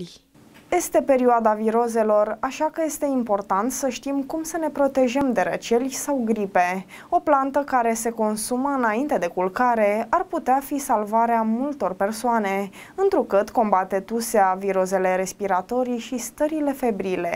boli. Este perioada virozelor, așa că este important să știm cum să ne protejăm de răceli sau gripe. O plantă care se consumă înainte de culcare ar putea fi salvarea multor persoane, întrucât combate tusea, virozele respiratorii și stările febrile.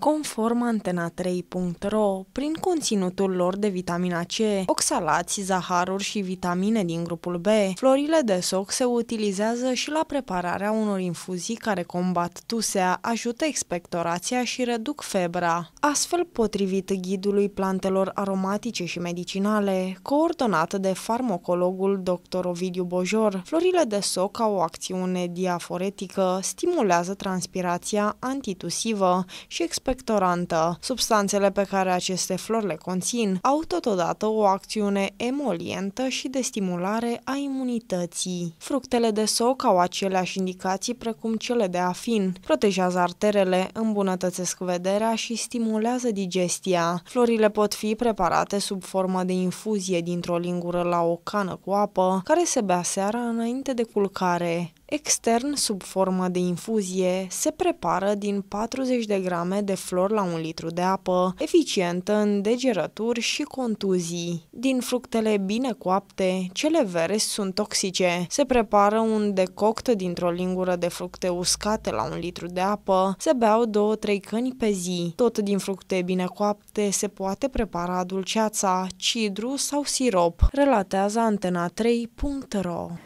Conform antena3.ro, prin conținutul lor de vitamina C, oxalați, zaharuri și vitamine din grupul B, florile de soc se utilizează și la prepararea unor infuzii care combat tusea, ajută expectorația și reduc febra. Astfel, potrivit ghidului plantelor aromatice și medicinale, coordonat de farmacologul dr. Ovidiu Bojor, florile de soc au o acțiune diaforetică, stimulează transpirația antitusivă și expectorația expectorantă. Substanțele pe care aceste flori le conțin au totodată o acțiune emolientă și de stimulare a imunității. Fructele de soc au aceleași indicații precum cele de afin. Protejează arterele, îmbunătățesc vederea și stimulează digestia. Florile pot fi preparate sub formă de infuzie dintr-o lingură la o cană cu apă, care se bea seara înainte de culcare. Extern, sub formă de infuzie, se prepară din 40 de grame de flori la un litru de apă, eficientă în degerături și contuzii. Din fructele bine coapte, cele verzi sunt toxice. Se prepară un decoct dintr-o lingură de fructe uscate la un litru de apă, se beau 2-3 căni pe zi. Tot din fructe bine coapte se poate prepara dulceața, cidru sau sirop, relatează antena3.ro.